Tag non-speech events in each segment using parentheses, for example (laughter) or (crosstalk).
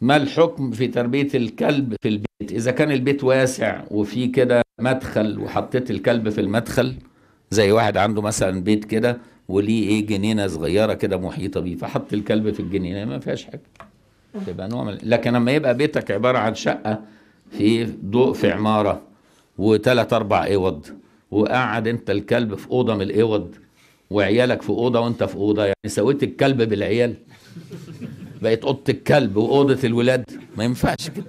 ما الحكم في تربية الكلب في البيت إذا كان البيت واسع وفي كده مدخل وحطيت الكلب في المدخل زي واحد عنده مثلا بيت كده وليه ايه جنينه صغيره كده محيطه بيه فحط الكلب في الجنينه ما فيهاش حاجه تبقى نوع من لكن لما يبقى بيتك عباره عن شقه في ضوء في عماره وثلاث اربع اوض وقعد انت الكلب في اوضه من الاوض وعيالك في اوضه وانت في اوضه يعني سويت الكلب بالعيال بقت اوضه الكلب واوضه الولاد ما ينفعش كده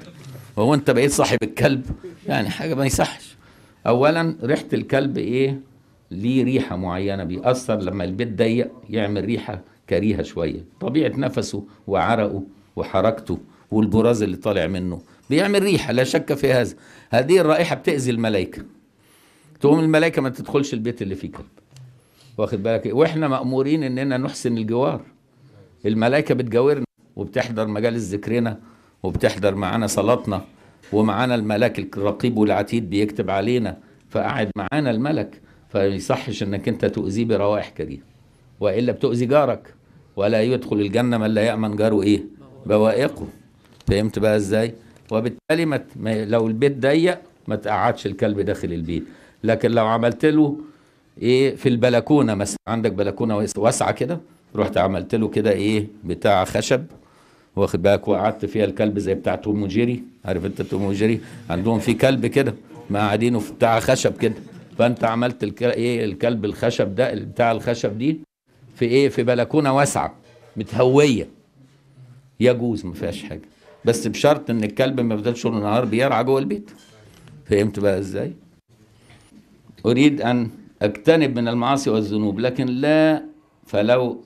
هو انت بقيت صاحب الكلب يعني حاجه ما يصحش اولا ريحه الكلب ايه ليه ريحه معينه بيأثر لما البيت ضيق يعمل ريحه كريهه شويه طبيعه نفسه وعرقه وحركته والبراز اللي طالع منه بيعمل ريحه لا شك في هذا هذه الرائحه بتأذي الملائكه تقوم الملائكه ما تدخلش البيت اللي فيه كلب واخد بالك واحنا مأمورين اننا نحسن الجوار الملائكه بتجاورنا وبتحضر مجالس ذكرنا وبتحضر معانا صلاتنا ومعانا الملاك الرقيب والعتيد بيكتب علينا فقعد معانا الملك فما يصحش انك انت تؤذيه بروائحك دي والا بتؤذي جارك ولا يدخل الجنه من لا يامن جاره ايه بوائقه فهمت بقى ازاي وبالتالي ما لو البيت ضيق ما تقعدش الكلب داخل البيت لكن لو عملت له ايه في البلكونه مثلا عندك بلكونه واسعه كده رحت عملت له كده ايه بتاع خشب واخد بالك وقعدت فيها الكلب زي بتاع توم وجيري عارف انت توم وجيري عندهم في كلب كده مقعدينه في بتاع خشب كده فانت عملت الك... ايه الكلب الخشب ده بتاع الخشب دي في ايه في بلكونه واسعه متهويه يجوز ما فيهاش حاجه بس بشرط ان الكلب ما يفضلش طول النهار بيرعى جوه البيت فهمت بقى ازاي اريد ان اجتنب من المعاصي والذنوب لكن لا فلو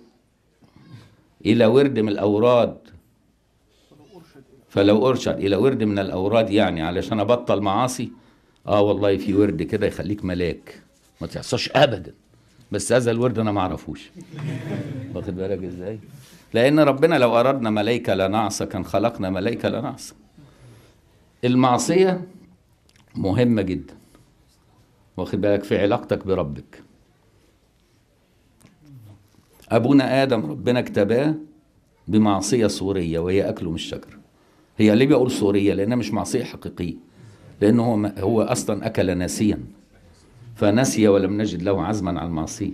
الى ورد من الاوراد فلو أرشد إلى ورد من الأوراد يعني علشان أبطل معاصي آه والله في ورد كده يخليك ملاك ما تحصلش أبدا بس هذا الورد أنا ما أعرفوش (laughs) واخد بالك إزاي؟ لأن ربنا لو أردنا ملائكة لنعصى كان خلقنا ملائكة لنعصى المعصية مهمة جدا واخد بالك في علاقتك بربك أبونا آدم ربنا اكتباه بمعصية صورية وهي أكله من الشجرة هي ليبيا عنصريه لانها مش معصيه حقيقيه لانه هو هو اصلا اكل ناسيا فنسي ولم نجد له عزما على المعصيه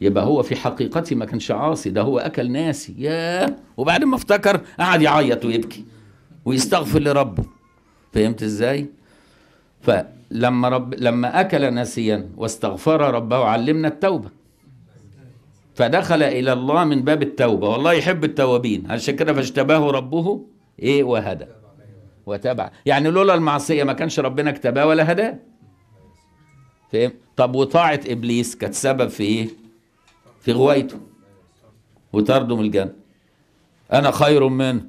يبقى هو في حقيقته ما كانش عاصي ده هو اكل ناسي ياه وبعد ما افتكر قعد يعيط ويبكي ويستغفر لربه فهمت ازاي فلما رب لما اكل ناسيا واستغفر ربه علمنا التوبه فدخل الى الله من باب التوبه والله يحب التوابين عشان كده فاجتباه ربه ايه وهدى وتبع يعني لولا المعصية ما كانش ربنا اكتباه ولا هداه فاهم طب وطاعة إبليس كانت سبب في ايه في غوايته وطرده من الجنة أنا خير منه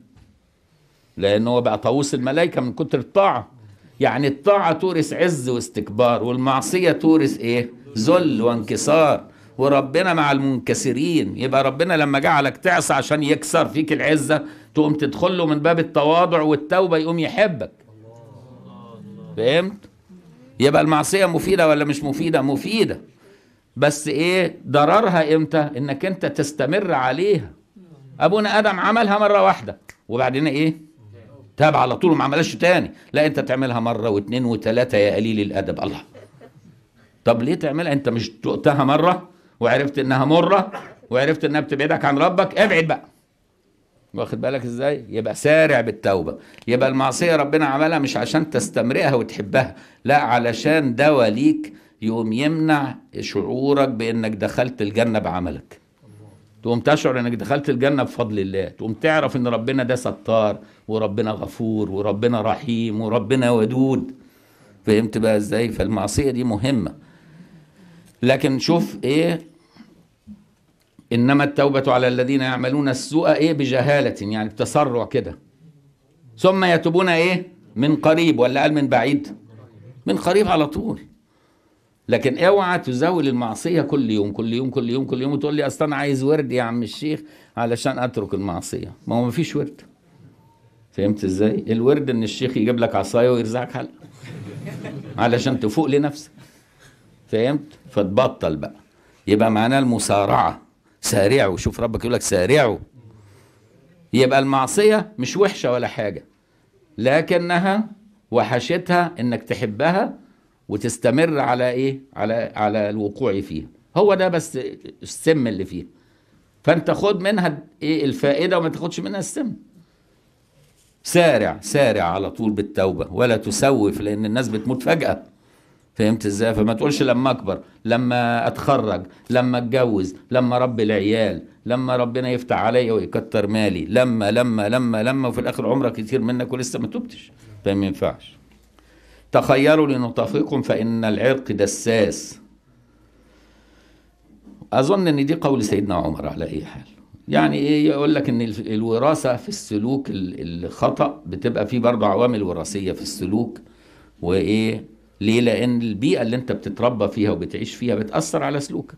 لأن هو بقى طاووس الملائكة من كتر الطاعة يعني الطاعة تورث عز واستكبار والمعصية تورث ايه ذل وانكسار وربنا مع المنكسرين يبقى ربنا لما جعلك تعصى عشان يكسر فيك العزة تقوم تدخل له من باب التواضع والتوبة يقوم يحبك فهمت؟ يبقى المعصية مفيدة ولا مش مفيدة؟ مفيدة بس ايه ضررها امتى؟ انك انت تستمر عليها ابونا ادم عملها مرة واحدة وبعدين ايه؟ تاب على طول وما عملهاش تاني لا انت تعملها مرة واثنين وثلاثة يا قليل الادب الله طب ليه تعملها انت مش تقتها مرة؟ وعرفت انها مره وعرفت انها بتبعدك عن ربك ابعد بقى واخد بالك ازاي يبقى سارع بالتوبه يبقى المعصيه ربنا عملها مش عشان تستمرئها وتحبها لا علشان دواء ليك يقوم يمنع شعورك بانك دخلت الجنه بعملك تقوم تشعر انك دخلت الجنه بفضل الله تقوم تعرف ان ربنا ده ستار وربنا غفور وربنا رحيم وربنا ودود فهمت بقى ازاي فالمعصيه دي مهمه لكن شوف ايه انما التوبه على الذين يعملون السوء ايه بجهاله يعني بتسرع كده ثم يتوبون ايه من قريب ولا قال من بعيد من قريب على طول لكن اوعى تزاول المعصيه كل يوم كل يوم كل يوم كل يوم وتقول لي اصل انا عايز ورد يا عم الشيخ علشان اترك المعصيه ما هو ما فيش ورد فهمت ازاي الورد ان الشيخ يجيب لك عصايه ويرزعك حلقه علشان تفوق لنفسك فهمت فتبطل بقى يبقى معناه المسارعه سارعوا شوف ربك يقول لك سارعوا يبقى المعصية مش وحشة ولا حاجة لكنها وحشتها انك تحبها وتستمر على ايه على على الوقوع فيها هو ده بس السم اللي فيها فانت خد منها ايه الفائده وما تاخدش منها السم سارع سارع على طول بالتوبه ولا تسوف لان الناس بتموت فجاه فهمت ازاي فما تقولش لما اكبر لما اتخرج لما اتجوز لما اربي العيال لما ربنا يفتح عليا ويكتر مالي لما لما لما لما وفي الاخر عمرك كتير منك ولسه ما تبتش فما ينفعش تخيلوا لنطفئكم فان العرق دساس اظن ان دي قول سيدنا عمر على اي حال يعني ايه يقول لك ان الوراثه في السلوك الخطا بتبقى فيه برضه عوامل وراثيه في السلوك وايه ليه لان البيئه اللي انت بتتربى فيها وبتعيش فيها بتاثر على سلوكك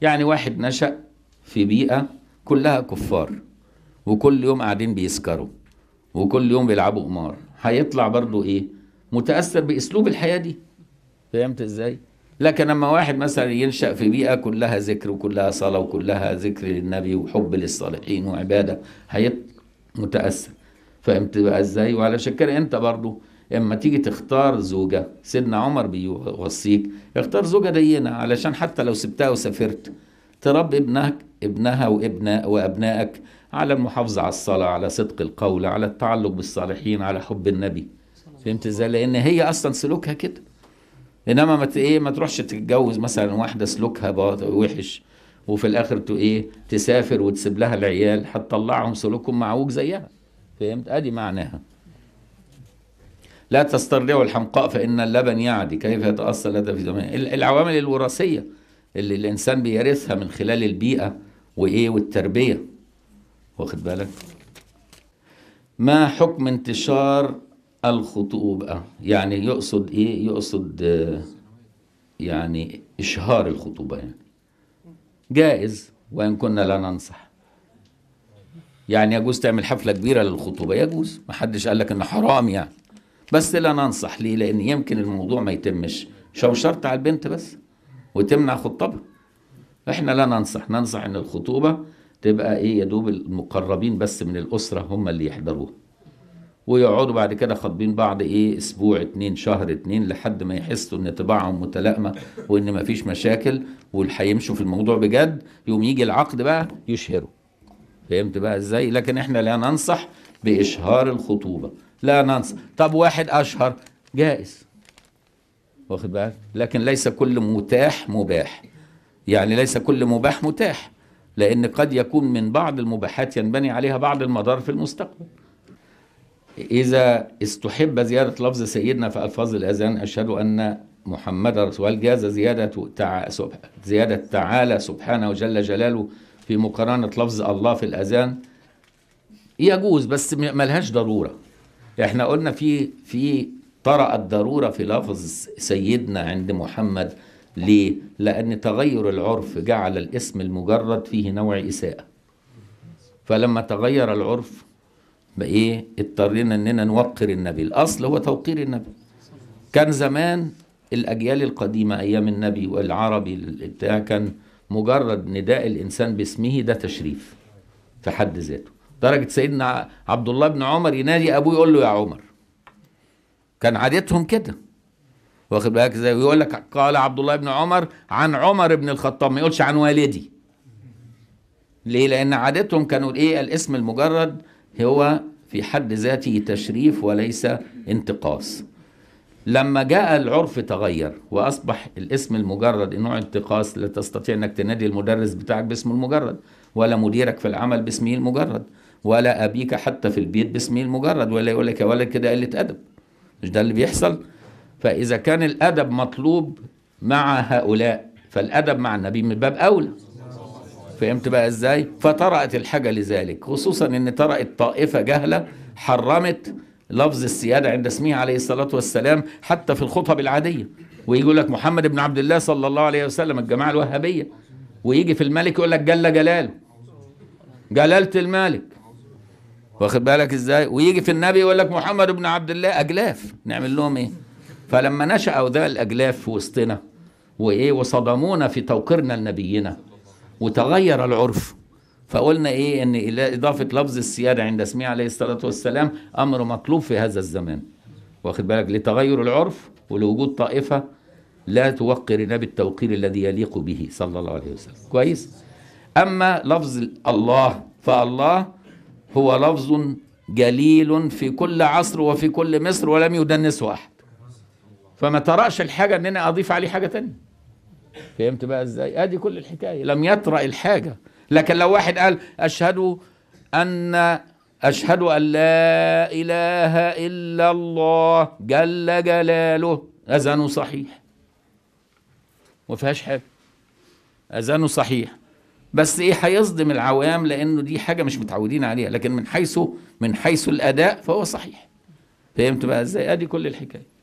يعني واحد نشا في بيئه كلها كفار وكل يوم قاعدين بيسكروا وكل يوم بيلعبوا قمار هيطلع برضه ايه متاثر باسلوب الحياه دي فهمت ازاي لكن لما واحد مثلا ينشا في بيئه كلها ذكر وكلها صلاه وكلها ذكر للنبي وحب للصالحين وعباده هيطلع متاثر فهمت بقى ازاي وعلى شكل انت برضه اما تيجي تختار زوجه سيدنا عمر بيوصيك اختار زوجه دينه علشان حتى لو سبتها وسافرت تربي ابنك ابنها وابناء وابنائك على المحافظه على الصلاه على صدق القول على التعلق بالصالحين على حب النبي فهمت ازاي لان هي اصلا سلوكها كده انما ما ايه ما تروحش تتجوز مثلا واحده سلوكها وحش وفي الاخر ايه تسافر وتسيب لها العيال هتطلعهم سلوكهم معوج زيها فهمت ادي معناها لا تسترضعوا الحمقاء فإن اللبن يعدي كيف يتأصل لدى في زمان العوامل الوراثية اللي الإنسان بيرثها من خلال البيئة وإيه والتربية واخد بالك ما حكم انتشار الخطوبة يعني يقصد إيه يقصد يعني إشهار الخطوبة يعني جائز وإن كنا لا ننصح يعني يجوز تعمل حفلة كبيرة للخطوبة يجوز محدش قال لك إنه حرام يعني بس لا ننصح ليه لان يمكن الموضوع ما يتمش شوشرت على البنت بس وتمنع خطبها احنا لا ننصح ننصح ان الخطوبه تبقى ايه يا دوب المقربين بس من الاسره هم اللي يحضروها ويقعدوا بعد كده خاطبين بعض ايه اسبوع اتنين شهر اتنين لحد ما يحسوا ان طباعهم متلائمه وان ما فيش مشاكل والحيمشوا في الموضوع بجد يوم يجي العقد بقى يشهروا فهمت بقى ازاي لكن احنا لا ننصح باشهار الخطوبه لا ننسى طب واحد أشهر جائز واخد بالك لكن ليس كل متاح مباح يعني ليس كل مباح متاح لأن قد يكون من بعض المباحات ينبني عليها بعض المضار في المستقبل إذا استحب زيادة لفظ سيدنا في ألفاظ الأذان أشهد أن محمد رسول الله جاز زيادة تع... زيادة تعالى سبحانه وجل جلاله في مقارنة لفظ الله في الأذان يجوز بس ملهاش ضرورة احنا قلنا في في طرأت ضرورة في لفظ سيدنا عند محمد ليه؟ لأن تغير العرف جعل الاسم المجرد فيه نوع إساءة فلما تغير العرف بإيه؟ اضطرينا إننا نوقر النبي الأصل هو توقير النبي كان زمان الأجيال القديمة أيام النبي والعربي بتاع كان مجرد نداء الإنسان باسمه ده تشريف في حد ذاته درجة سيدنا عبد الله بن عمر ينادي أبوه يقول له يا عمر كان عادتهم كده واخد بالك زي يقول لك قال عبد الله بن عمر عن عمر بن الخطاب ما يقولش عن والدي ليه لأن عادتهم كانوا إيه الاسم المجرد هو في حد ذاته تشريف وليس انتقاص لما جاء العرف تغير واصبح الاسم المجرد نوع انتقاص لا تستطيع انك تنادي المدرس بتاعك باسمه المجرد ولا مديرك في العمل باسمه المجرد ولا أبيك حتى في البيت باسمه المجرد ولا يقول لك يا ولد كده قلة أدب مش ده اللي بيحصل فإذا كان الأدب مطلوب مع هؤلاء فالأدب مع النبي من باب أولى فهمت بقى إزاي فطرأت الحاجة لذلك خصوصا أن طرأت طائفة جهلة حرمت لفظ السيادة عند اسمه عليه الصلاة والسلام حتى في الخطب العادية ويقول لك محمد بن عبد الله صلى الله عليه وسلم الجماعة الوهابية ويجي في الملك يقول لك جل جلاله جلالة الملك واخد بالك ازاي ويجي في النبي يقول لك محمد بن عبد الله اجلاف نعمل لهم ايه فلما نشأوا ذا الاجلاف في وسطنا وايه وصدمونا في توقيرنا لنبينا وتغير العرف فقلنا ايه ان اضافه لفظ السياده عند اسمه عليه الصلاه والسلام امر مطلوب في هذا الزمان واخد بالك لتغير العرف ولوجود طائفه لا توقر نبي التوقير الذي يليق به صلى الله عليه وسلم كويس اما لفظ الله فالله هو لفظ جليل في كل عصر وفي كل مصر ولم يدنسه أحد فما ترأش الحاجة أن أنا أضيف عليه حاجة تانية فهمت بقى إزاي أدي كل الحكاية لم يطرأ الحاجة لكن لو واحد قال أشهد أن أشهد أن لا إله إلا الله جل جلاله أذانه صحيح ما فيهاش حاجة أذانه صحيح بس ايه هيصدم العوام لانه دي حاجه مش متعودين عليها لكن من حيث من حيث الاداء فهو صحيح فهمت بقى ازاي ادي كل الحكايه